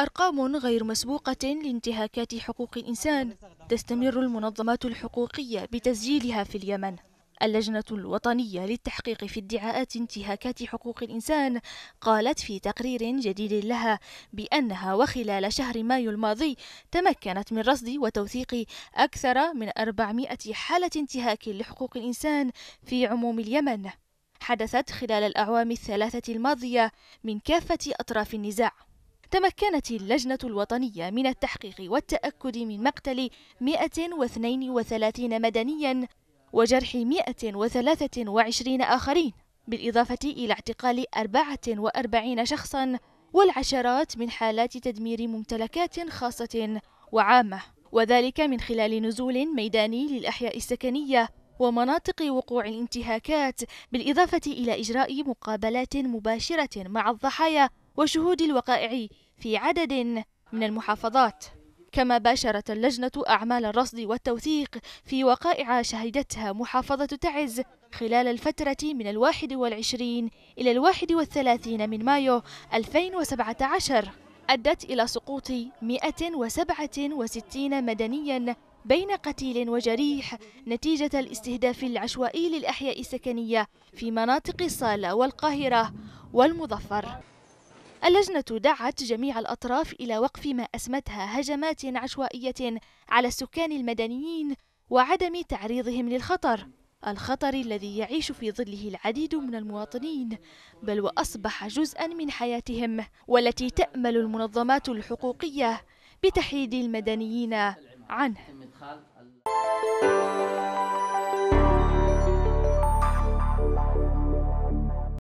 أرقام غير مسبوقة لانتهاكات حقوق الإنسان تستمر المنظمات الحقوقية بتسجيلها في اليمن اللجنة الوطنية للتحقيق في ادعاءات انتهاكات حقوق الإنسان قالت في تقرير جديد لها بأنها وخلال شهر مايو الماضي تمكنت من رصد وتوثيق أكثر من 400 حالة انتهاك لحقوق الإنسان في عموم اليمن حدثت خلال الأعوام الثلاثة الماضية من كافة أطراف النزاع تمكنت اللجنة الوطنية من التحقيق والتأكد من مقتل 132 مدنيا وجرح 123 آخرين بالإضافة إلى اعتقال 44 شخصا والعشرات من حالات تدمير ممتلكات خاصة وعامة وذلك من خلال نزول ميداني للأحياء السكنية ومناطق وقوع الانتهاكات بالإضافة إلى إجراء مقابلات مباشرة مع الضحايا وشهود الوقائع في عدد من المحافظات كما باشرت اللجنة أعمال الرصد والتوثيق في وقائع شهدتها محافظة تعز خلال الفترة من الواحد والعشرين إلى الواحد والثلاثين من مايو 2017 أدت إلى سقوط 167 مدنيا بين قتيل وجريح نتيجة الاستهداف العشوائي للأحياء السكنية في مناطق صالة والقاهرة والمظفر اللجنة دعت جميع الأطراف إلى وقف ما أسمتها هجمات عشوائية على السكان المدنيين وعدم تعريضهم للخطر الخطر الذي يعيش في ظله العديد من المواطنين بل وأصبح جزءا من حياتهم والتي تأمل المنظمات الحقوقية بتحييد المدنيين عنه